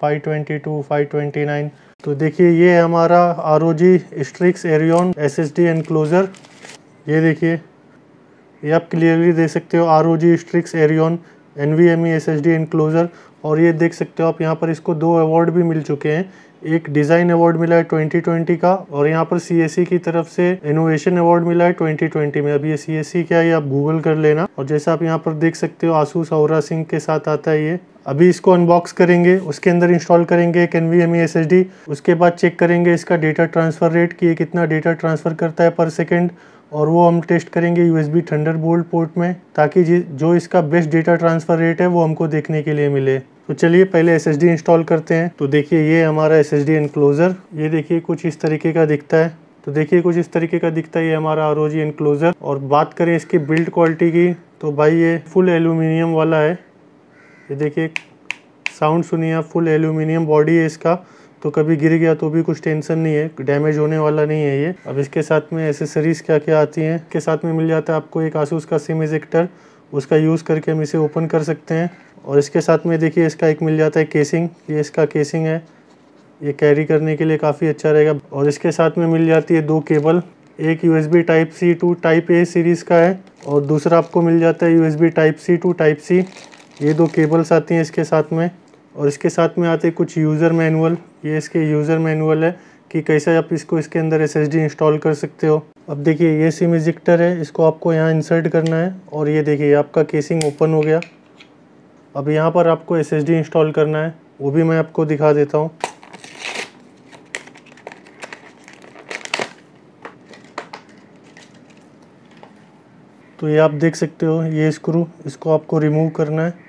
522, 529 तो देखिए ये है हमारा R O G Strix Arion S S D enclosure ये देखिए ये आप क्लियरली देख सकते हो R O G Strix Arion N V M E S S D enclosure और ये देख सकते हो आप यहाँ पर इसको दो अवार्ड भी मिल चुके हैं एक डिज़ाइन अवार्ड मिला है 2020 का और यहाँ पर सी एस सी की तरफ से इनोवेशन अवार्ड मिला है 2020 में अब ये सी e क्या है आप गूगल कर लेना और जैसा आप यहाँ पर देख सकते हो आसू सौरा सिंह के साथ आता है ये अभी इसको अनबॉक्स करेंगे उसके अंदर इंस्टॉल करेंगे एक एन वी e उसके बाद चेक करेंगे इसका डेटा ट्रांसफ़र रेट कि ये कितना डेटा ट्रांसफ़र करता है पर सेकेंड और वो हम टेस्ट करेंगे यू एस पोर्ट में ताकि जो इसका बेस्ट डेटा ट्रांसफ़र रेट है वो हमको देखने के लिए मिले तो चलिए पहले एस इंस्टॉल करते हैं तो देखिए ये हमारा एस एस एनक्लोज़र ये देखिए कुछ इस तरीके का दिखता है तो देखिए कुछ इस तरीके का दिखता है ये हमारा आर ओ एनक्लोज़र और बात करें इसकी बिल्ड क्वालिटी की तो भाई ये फुल एल्यूमिनियम वाला है ये देखिए साउंड सुनिए आप फुल एल्यूमिनियम बॉडी है इसका तो कभी गिर गया तो भी कुछ टेंशन नहीं है डैमेज होने वाला नहीं है ये अब इसके साथ में एसेसरीज़ क्या क्या आती हैं इसके साथ में मिल जाता है आपको एक आसूस का सिम इजेक्टर उसका यूज़ करके हम इसे ओपन कर सकते हैं और इसके साथ में देखिए इसका एक मिल जाता है केसिंग ये इसका केसिंग है ये कैरी करने के लिए काफ़ी अच्छा रहेगा और इसके साथ में मिल जाती है दो केबल एक U S B type C to type A series का है और दूसरा आपको मिल जाता है U S B type C to type C ये दो केबल्स आती हैं इसके साथ में और इसके साथ में आते कुछ यूज़र मैनुअल ये इसके यूज़र मैनुअल है कि कैसे आप इसको इसके अंदर एस इंस्टॉल कर सकते हो अब देखिए ये सिम इजिक्टर है इसको आपको यहाँ इंसर्ट करना है और ये देखिए आपका केसिंग ओपन हो गया अब यहाँ पर आपको एस इंस्टॉल करना है वो भी मैं आपको दिखा देता हूँ तो ये आप देख सकते हो ये स्क्रू इसको आपको रिमूव करना है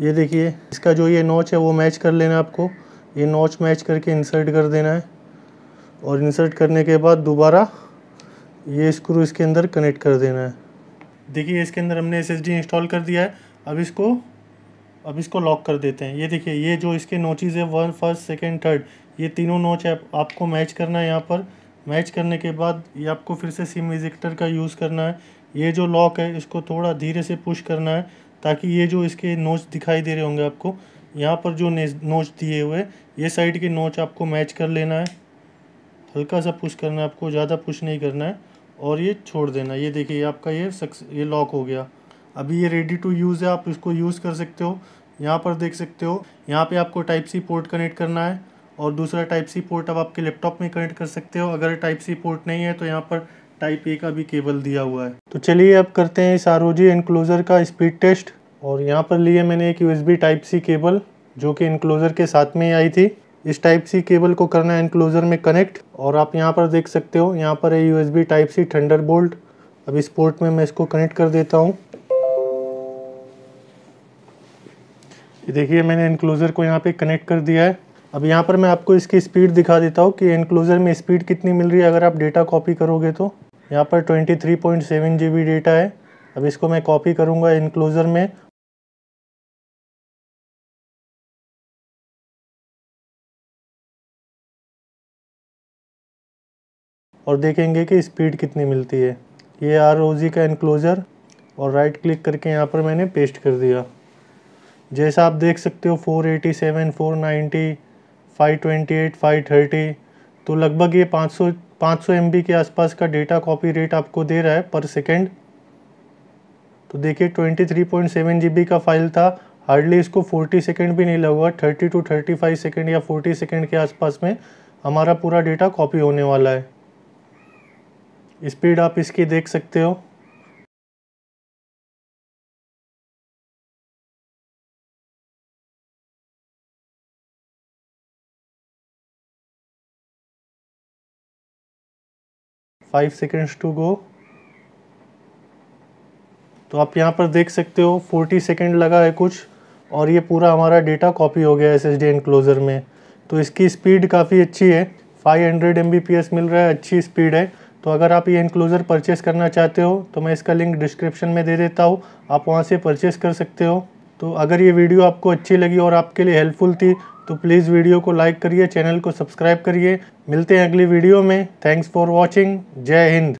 ये देखिए इसका जो ये नोच है वो मैच कर लेना आपको ये नोच मैच करके इंसर्ट कर देना है और इंसर्ट करने के बाद दोबारा ये स्क्रू इसके अंदर कनेक्ट कर देना है देखिए इसके अंदर हमने एस इंस्टॉल कर दिया है अब इसको अब इसको लॉक कर देते हैं ये देखिए ये जो इसके नोचेज़ है वन फर्स्ट सेकेंड थर्ड ये तीनों नोच है आपको मैच करना है यहाँ पर मैच करने के बाद ये आपको फिर से सिम इजेक्टर का यूज़ करना है ये जो लॉक है इसको थोड़ा धीरे से पुश करना है ताकि ये जो इसके नोच दिखाई दे रहे होंगे आपको यहाँ पर जो नोच दिए हुए ये साइड के नोच आपको मैच कर लेना है हल्का सा पुश करना है आपको ज़्यादा पुश नहीं करना है और ये छोड़ देना ये देखिए आपका ये सक्स ये लॉक हो गया अभी ये रेडी टू यूज़ है आप इसको यूज़ कर सकते हो यहाँ पर देख सकते हो यहाँ पे आपको टाइप सी पोर्ट कनेक्ट करना है और दूसरा टाइप सी पोर्ट अब आपके लैपटॉप में कनेक्ट कर सकते हो अगर टाइप सी पोर्ट नहीं है तो यहाँ पर टाइप ए का भी केबल दिया हुआ है तो चलिए अब करते हैं इस आर ओ जी इनक्लोज़र का स्पीड टेस्ट और यहाँ पर लिए मैंने एक यूएसबी टाइप सी केबल जो कि इनक्लोज़र के साथ में आई थी इस टाइप सी केबल को करना इनक्लोज़र में कनेक्ट और आप यहाँ पर देख सकते हो यहाँ पर है USB type C Thunderbolt अब इस पोर्ट में मैं इसको कनेक्ट कर देता हूँ देखिए मैंने इनक्लोज़र को यहाँ पे कनेक्ट कर दिया है अब यहाँ पर मैं आपको इसकी स्पीड दिखा देता हूँ कि इनक्लोज़र में स्पीड कितनी मिल रही है अगर आप डेटा कॉपी करोगे तो यहाँ पर 23.7 बी डेटा है अब इसको मैं कॉपी करूँगा इनक्लोज़र में और देखेंगे कि स्पीड कितनी मिलती है ये आर का इनक्लोज़र और राइट क्लिक करके यहाँ पर मैंने पेस्ट कर दिया जैसा आप देख सकते हो 487, 490, 528, 530 तो लगभग ये 500 500 एमबी के आसपास का डेटा कॉपी रेट आपको दे रहा है पर सेकेंड तो देखिए 23.7 जीबी का फाइल था हार्डली इसको 40 सेकेंड भी नहीं लगा 30 टू 35 सेकेंड या 40 सेकेंड के आसपास में हमारा पूरा डेटा कॉपी होने वाला है स्पीड आप इसकी देख सकते हो फाइव सेकेंड्स टू गो तो आप यहाँ पर देख सकते हो फोर्टी सेकेंड लगा है कुछ और ये पूरा हमारा डेटा कॉपी हो गया है एस एस डी एनक्लोज़र में तो इसकी स्पीड काफ़ी अच्छी है फाइव हंड्रेड एम मिल रहा है अच्छी स्पीड है तो अगर आप ये इनक्लोज़र परचेस करना चाहते हो तो मैं इसका लिंक डिस्क्रिप्शन में दे देता हूँ आप वहाँ से परचेस कर सकते हो तो अगर ये वीडियो आपको अच्छी लगी और आपके लिए हेल्पफुल थी तो प्लीज़ वीडियो को लाइक करिए चैनल को सब्सक्राइब करिए मिलते हैं अगली वीडियो में थैंक्स फॉर वॉचिंग जय हिंद